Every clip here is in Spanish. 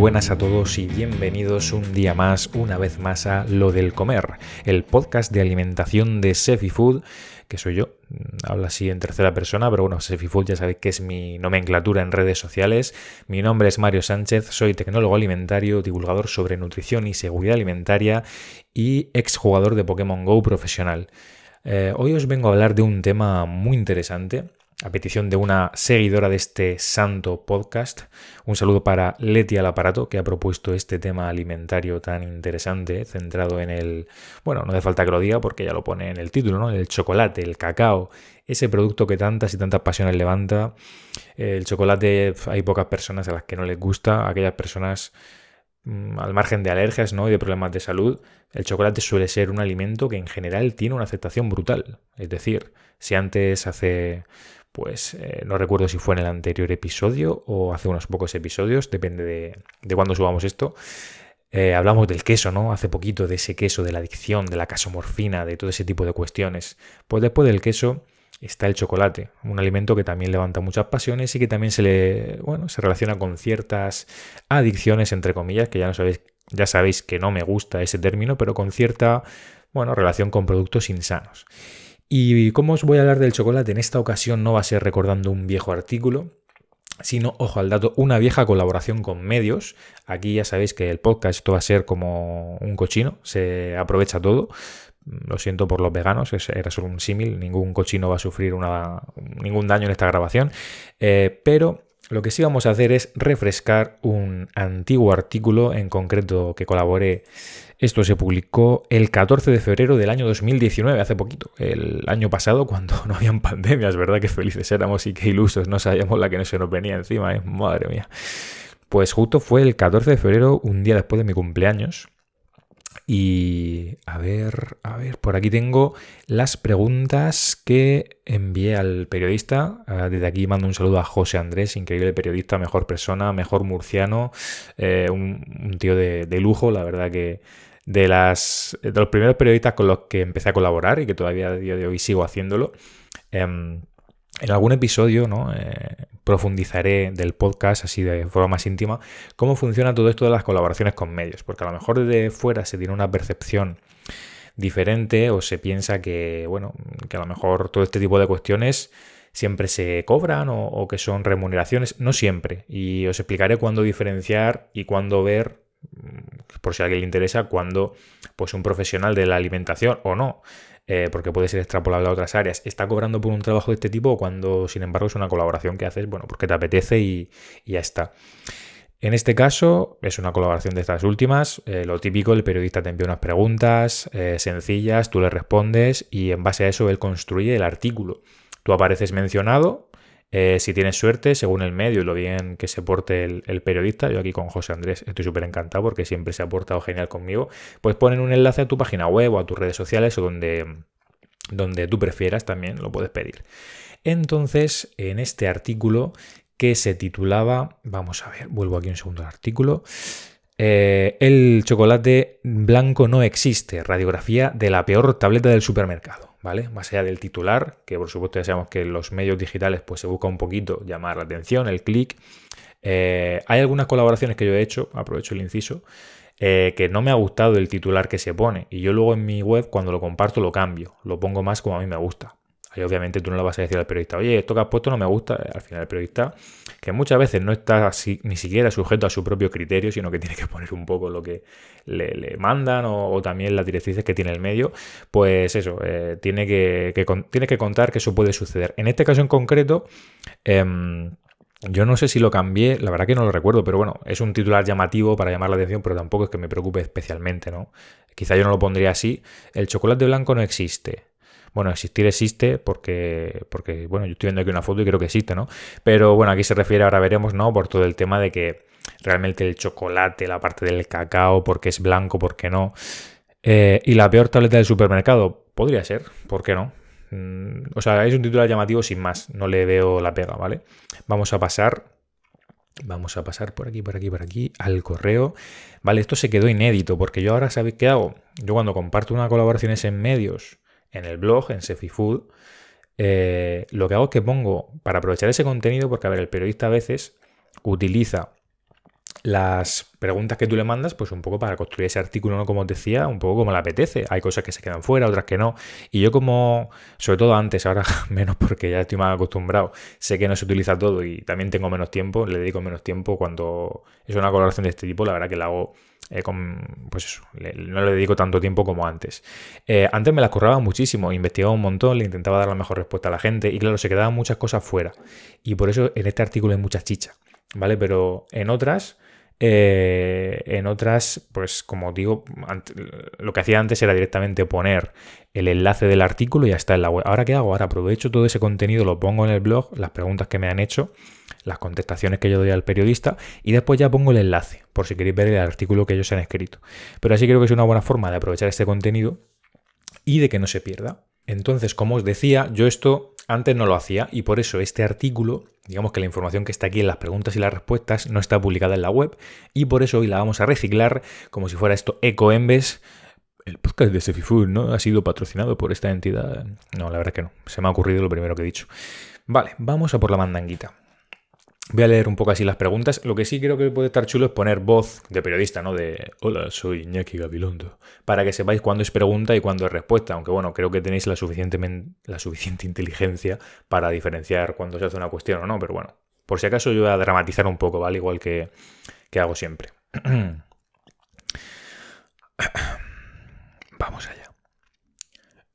buenas a todos y bienvenidos un día más, una vez más a Lo del Comer, el podcast de alimentación de Food, que soy yo, habla así en tercera persona, pero bueno, Food ya sabéis que es mi nomenclatura en redes sociales. Mi nombre es Mario Sánchez, soy tecnólogo alimentario, divulgador sobre nutrición y seguridad alimentaria y exjugador de Pokémon Go profesional. Eh, hoy os vengo a hablar de un tema muy interesante a petición de una seguidora de este santo podcast. Un saludo para Leti al aparato, que ha propuesto este tema alimentario tan interesante, centrado en el, bueno, no hace falta que lo diga porque ya lo pone en el título, ¿no? El chocolate, el cacao, ese producto que tantas y tantas pasiones levanta. El chocolate, hay pocas personas a las que no les gusta, aquellas personas mm, al margen de alergias ¿no? y de problemas de salud, el chocolate suele ser un alimento que en general tiene una aceptación brutal. Es decir, si antes hace pues eh, no recuerdo si fue en el anterior episodio o hace unos pocos episodios, depende de, de cuándo subamos esto. Eh, hablamos del queso, ¿no? Hace poquito de ese queso, de la adicción, de la casomorfina, de todo ese tipo de cuestiones. Pues después del queso está el chocolate, un alimento que también levanta muchas pasiones y que también se le, bueno, se relaciona con ciertas adicciones, entre comillas, que ya no sabéis, ya sabéis que no me gusta ese término, pero con cierta, bueno, relación con productos insanos. ¿Y cómo os voy a hablar del chocolate? En esta ocasión no va a ser recordando un viejo artículo, sino, ojo al dato, una vieja colaboración con medios. Aquí ya sabéis que el podcast va a ser como un cochino, se aprovecha todo. Lo siento por los veganos, era solo un símil, ningún cochino va a sufrir ningún daño en esta grabación. Eh, pero lo que sí vamos a hacer es refrescar un antiguo artículo en concreto que colaboré esto se publicó el 14 de febrero del año 2019, hace poquito, el año pasado cuando no habían pandemias, ¿verdad? Qué felices éramos y qué ilusos, no sabíamos la que no se nos venía encima, ¿eh? madre mía. Pues justo fue el 14 de febrero, un día después de mi cumpleaños. Y a ver, a ver, por aquí tengo las preguntas que envié al periodista. Ah, desde aquí mando un saludo a José Andrés, increíble periodista, mejor persona, mejor murciano, eh, un, tío de lujo, la verdad que de, las, de los primeros periodistas con los que empecé a colaborar y que todavía a día de hoy sigo haciéndolo. Em, en algún episodio ¿no? Eh, profundizaré del podcast, así de forma más íntima, cómo funciona todo esto de las colaboraciones con medios, porque a lo mejor desde fuera se tiene una percepción diferente o se piensa que, bueno, que a lo mejor todo este tipo de cuestiones siempre se cobran o que son remuneraciones, no siempre. Y os explicaré cuándo diferenciar y cuándo ver Mm, por si a alguien le interesa, cuando pues, un profesional de la alimentación o no, eh, porque puede ser extrapolable a otras áreas, está cobrando por un trabajo de este tipo cuando, sin embargo, es una colaboración que haces, bueno, porque te apetece y, ya está. En este caso es una colaboración de estas últimas. Eh, lo típico, el periodista te envía unas preguntas eh, sencillas, tú le respondes y en base a eso él construye el artículo. Tú apareces mencionado eh, si tienes suerte, según el medio y lo bien que se porte el, periodista, yo aquí con José Andrés estoy súper encantado porque siempre se ha portado genial conmigo, pues ponen un enlace a tu página web o a tus redes sociales o donde, donde tú prefieras también lo puedes pedir. Entonces, en este artículo que se titulaba, vamos a ver, vuelvo aquí un segundo al artículo, eh, el chocolate blanco no existe, radiografía de la peor tableta del supermercado, ¿vale? Más allá del titular, que por supuesto ya sabemos que los medios digitales pues se busca un poquito llamar la atención, el clic. Eh, hay algunas colaboraciones que yo he hecho, aprovecho el inciso, eh, que no me ha gustado el titular que se pone y yo luego en mi web cuando lo comparto lo cambio, lo pongo más como a mí me gusta. Ahí obviamente tú no le vas a decir al periodista, oye, esto que has puesto no me gusta. Al final el periodista, que muchas veces no está así, ni siquiera sujeto a su propio criterio, sino que tiene que poner un poco lo que le, mandan o, también las directrices que tiene el medio, pues eso, eh, tiene, que, tiene que contar que eso puede suceder. En este caso en concreto... Em, yo no sé si lo cambié, la verdad que no lo recuerdo, pero bueno, es un titular llamativo para llamar la atención, pero tampoco es que me preocupe especialmente, ¿no? Quizá yo no lo pondría así. El chocolate blanco no existe. Bueno, existir existe porque, porque, bueno, yo estoy viendo aquí una foto y creo que existe, ¿no? Pero bueno, aquí se refiere, ahora veremos, ¿no? Por todo el tema de que realmente el chocolate, la parte del cacao, porque es blanco, porque no. Eh, y la peor tableta del supermercado, podría ser, ¿por qué no? Mm, o sea, es un título llamativo sin más, no le veo la pega, ¿vale? Vamos a pasar Vamos a pasar por aquí, por aquí, por aquí, al correo. Vale, esto se quedó inédito, porque yo ahora, ¿sabéis qué hago? Yo cuando comparto una colaboración es en medios en el blog, en Sefifood, eh, lo que hago es que pongo, para aprovechar ese contenido, porque a ver, el periodista a veces utiliza las preguntas que tú le mandas, pues un poco para construir ese artículo, ¿no? Como os decía, un poco como le apetece. Hay cosas que se quedan fuera, otras que no. Y yo como, sobre todo antes, ahora menos porque ya estoy más acostumbrado, sé que no se utiliza todo y también tengo menos tiempo, le dedico menos tiempo cuando es una colaboración de este tipo, la verdad que la hago eh, con, pues eso, no le dedico tanto tiempo como antes. Eh, antes me las corraba muchísimo, investigaba un montón, le intentaba dar la mejor respuesta a la gente y claro, se quedaban muchas cosas fuera. Y por eso en este artículo hay muchas chicha, ¿vale? Pero en otras eh, en otras, pues como digo, lo que hacía antes era directamente poner el enlace del artículo y ya está en la web. Ahora qué hago? Ahora aprovecho todo ese contenido, lo pongo en el blog, las preguntas que me han hecho, las contestaciones que yo doy al periodista y después ya pongo el enlace por si queréis ver el artículo que ellos han escrito. Pero así creo que es una buena forma de aprovechar este contenido y de que no se pierda. Entonces, como os decía, yo esto antes no lo hacía y por eso este artículo Digamos que la información que está aquí en las preguntas y las respuestas no está publicada en la web y por eso hoy la vamos a reciclar como si fuera esto Ecoembes. El podcast de Sefifood no ha sido patrocinado por esta entidad. No, la verdad que no. Se me ha ocurrido lo primero que he dicho. Vale, vamos a por la mandanguita. Voy a leer un poco así las preguntas. Lo que sí creo que puede estar chulo es poner voz de periodista, ¿no? De hola, soy Iñaki Gabilondo. Para que sepáis cuándo es pregunta y cuándo es respuesta. Aunque bueno, creo que tenéis la, la suficiente inteligencia para diferenciar cuándo se hace una cuestión o no. Pero bueno, por si acaso yo voy a dramatizar un poco, ¿vale? Igual que hago siempre. Vamos allá.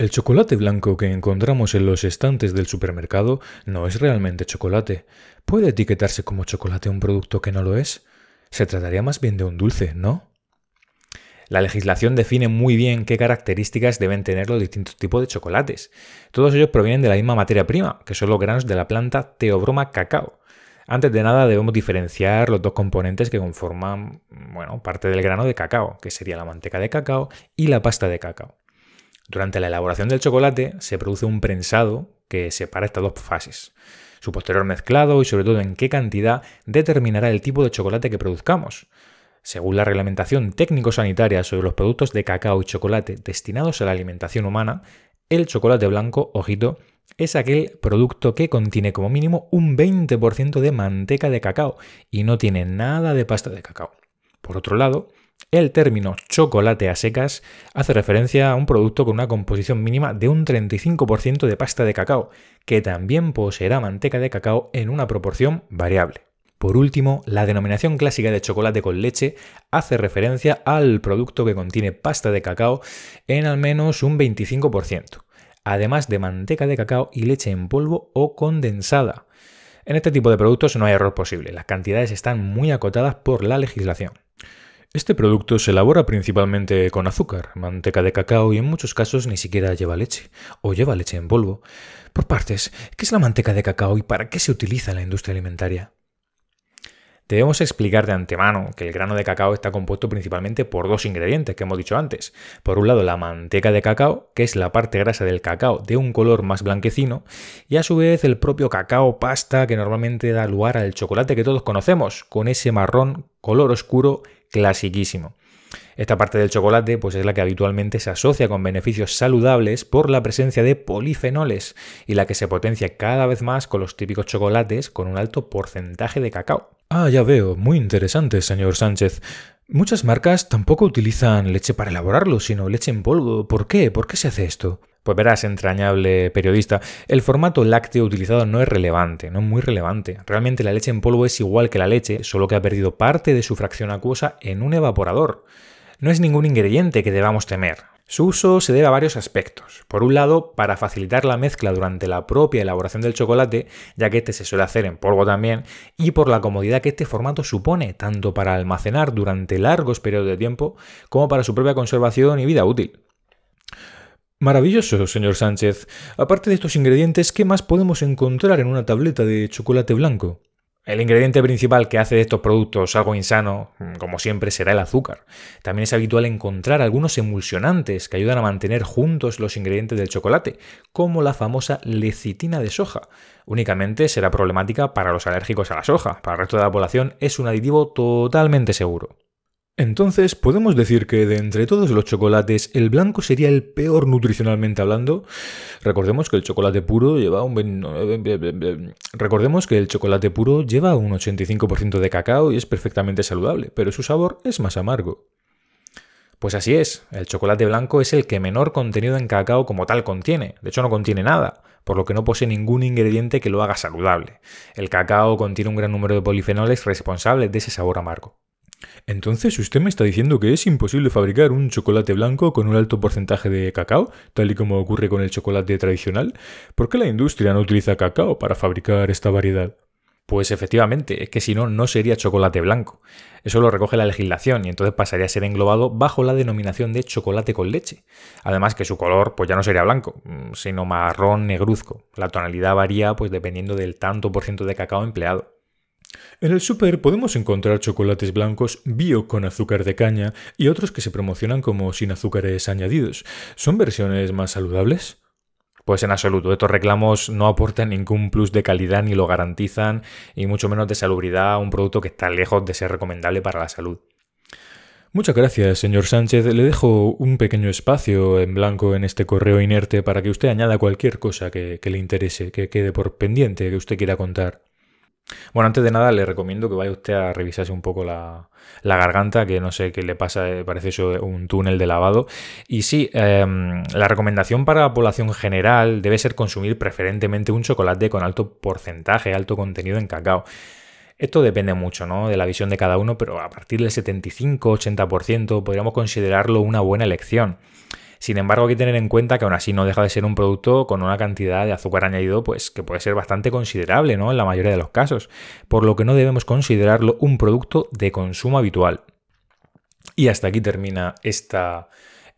El chocolate blanco que encontramos en los estantes del supermercado no es realmente chocolate. ¿Puede etiquetarse como chocolate un producto que no lo es? Se trataría más bien de un dulce, ¿no? La legislación define muy bien qué características deben tener los distintos tipos de chocolates. Todos ellos provienen de la misma materia prima, que son los granos de la planta Teobroma cacao. Antes de nada debemos diferenciar los dos componentes que conforman, bueno, parte del grano de cacao, que sería la manteca de cacao y la pasta de cacao. Durante la elaboración del chocolate se produce un prensado que separa estas dos fases. Su posterior mezclado y sobre todo en qué cantidad determinará el tipo de chocolate que produzcamos. Según la reglamentación técnico-sanitaria sobre los productos de cacao y chocolate destinados a la alimentación humana, el chocolate blanco, ojito, es aquel producto que contiene como mínimo un 20% de manteca de cacao y no tiene nada de pasta de cacao. Por otro lado, el término chocolate a secas hace referencia a un producto con una composición mínima de un 35% de pasta de cacao, que también poseerá manteca de cacao en una proporción variable. Por último, la denominación clásica de chocolate con leche hace referencia al producto que contiene pasta de cacao en al menos un 25%, además de manteca de cacao y leche en polvo o condensada. En este tipo de productos no hay error posible, las cantidades están muy acotadas por la legislación. Este producto se elabora principalmente con azúcar, manteca de cacao y en muchos casos ni siquiera lleva leche, o lleva leche en polvo. Por partes, ¿qué es la manteca de cacao y para qué se utiliza en la industria alimentaria? Debemos explicar de antemano que el grano de cacao está compuesto principalmente por dos ingredientes que hemos dicho antes. Por un lado, la manteca de cacao, que es la parte grasa del cacao de un color más blanquecino, y a su vez el propio cacao pasta que normalmente da lugar al chocolate que todos conocemos, con ese marrón, color oscuro clasiquísimo. Esta parte del chocolate pues es la que habitualmente se asocia con beneficios saludables por la presencia de polifenoles y la que se potencia cada vez más con los típicos chocolates con un alto porcentaje de cacao. Ah, ya veo, muy interesante, señor Sánchez. Muchas marcas tampoco utilizan leche para elaborarlo, sino leche en polvo. ¿Por qué? ¿Por qué se hace esto? Pues verás, entrañable periodista, el formato lácteo utilizado no es relevante, no es muy relevante. Realmente la leche en polvo es igual que la leche, solo que ha perdido parte de su fracción acuosa en un evaporador. No es ningún ingrediente que debamos temer. Su uso se debe a varios aspectos. Por un lado, para facilitar la mezcla durante la propia elaboración del chocolate, ya que este se suele hacer en polvo también, y por la comodidad que este formato supone, tanto para almacenar durante largos periodos de tiempo, como para su propia conservación y vida útil. Maravilloso, señor Sánchez. Aparte de estos ingredientes, ¿qué más podemos encontrar en una tableta de chocolate blanco? El ingrediente principal que hace de estos productos algo insano, mm, como siempre, será el azúcar. También es habitual encontrar algunos emulsionantes que ayudan a mantener juntos los ingredientes del chocolate, como la famosa lecitina de soja. Únicamente será problemática para los alérgicos a la soja, para el resto de la población es un aditivo totalmente seguro. Entonces, ¿podemos decir que de entre todos los chocolates, el blanco sería el peor nutricionalmente hablando? Recordemos que el chocolate puro lleva un... Recordemos que el chocolate puro lleva un 85% de cacao y es perfectamente saludable, pero su sabor es más amargo. Pues así es, el chocolate blanco es el que menor contenido en cacao como tal contiene, de hecho no contiene nada, por lo que no posee ningún ingrediente que lo haga saludable. El cacao contiene un gran número de polifenoles responsables de ese sabor amargo. Entonces, ¿usted me está diciendo que es imposible fabricar un chocolate blanco con un alto porcentaje de cacao, tal y como ocurre con el chocolate tradicional? ¿Por qué la industria no utiliza cacao para fabricar esta variedad? Pues efectivamente, es que si no, no sería chocolate blanco. Eso lo recoge la legislación y entonces pasaría a ser englobado bajo la denominación de chocolate con leche. Además que su color pues ya no sería blanco, mm, sino marrón negruzco. La tonalidad varía pues dependiendo del tanto por ciento de cacao empleado. En el super podemos encontrar chocolates blancos bio con azúcar de caña y otros que se promocionan como sin azúcares añadidos. ¿Son versiones más saludables? Pues en absoluto, estos reclamos no aportan ningún plus de calidad ni lo garantizan, y mucho menos de salubridad a un producto que está lejos de ser recomendable para la salud. Muchas gracias, señor Sánchez. Le dejo un pequeño espacio en blanco en este correo inerte para que usted añada cualquier cosa que, que le interese, que quede por pendiente, que usted quiera contar. Bueno, antes de nada, le recomiendo que vaya usted a revisarse un poco la, garganta, que no sé qué le pasa, eh, parece eso eh, un túnel de lavado. Y sí, em, la recomendación para la población general debe ser consumir preferentemente un chocolate con alto porcentaje, alto contenido en cacao. Esto depende mucho ¿no? de la visión de cada uno, pero a partir del 75-80% podríamos considerarlo una buena elección. Sin embargo, hay que tener en cuenta que aún así no deja de ser un producto con una cantidad de azúcar añadido pues que puede ser bastante considerable, ¿no? En la mayoría de los casos, por lo que no debemos considerarlo un producto de consumo habitual. Y hasta aquí termina esta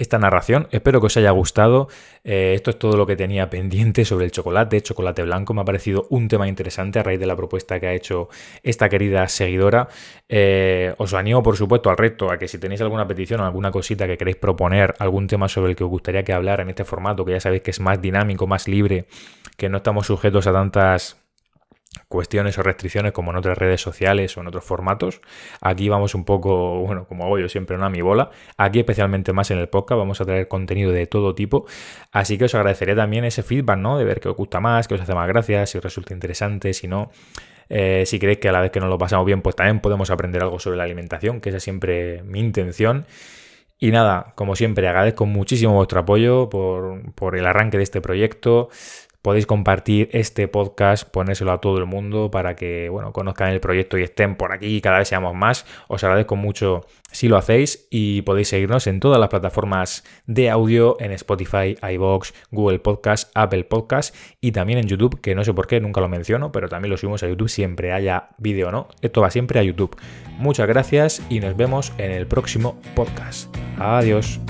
esta narración. Espero que os haya gustado. Eh, esto es todo lo que tenía pendiente sobre el chocolate, chocolate blanco. Me ha parecido un tema interesante a raíz de la propuesta que ha hecho esta querida seguidora. Eh, os animo, por supuesto, al resto a que si tenéis alguna petición o alguna cosita que queréis proponer, algún tema sobre el que os gustaría que hablara en este formato, que ya sabéis que es más dinámico, más libre, que no estamos sujetos a tantas cuestiones o restricciones como en otras redes sociales o en otros formatos. Aquí vamos un poco, bueno, como hago yo siempre, una mi bola. Aquí especialmente más en el podcast vamos a traer contenido de todo tipo. Así que os agradeceré también ese feedback, ¿no? De ver qué os gusta más, qué os hace más gracia, si os resulta interesante, si no. Eh, si creéis que a la vez que nos lo pasamos bien, pues también podemos aprender algo sobre la alimentación, que esa es siempre mi intención. Y nada, como siempre, agradezco muchísimo vuestro apoyo por, por, el arranque de este proyecto podéis compartir este podcast, ponérselo a todo el mundo para que bueno, conozcan el proyecto y estén por aquí y cada vez seamos más. Os agradezco mucho si lo hacéis y podéis seguirnos en todas las plataformas de audio, en Spotify, iBox, Google Podcast, Apple Podcast y también en YouTube, que no sé por qué, nunca lo menciono, pero también lo subimos a YouTube siempre haya vídeo no. Esto va siempre a YouTube. Muchas gracias y nos vemos en el próximo podcast. Adiós.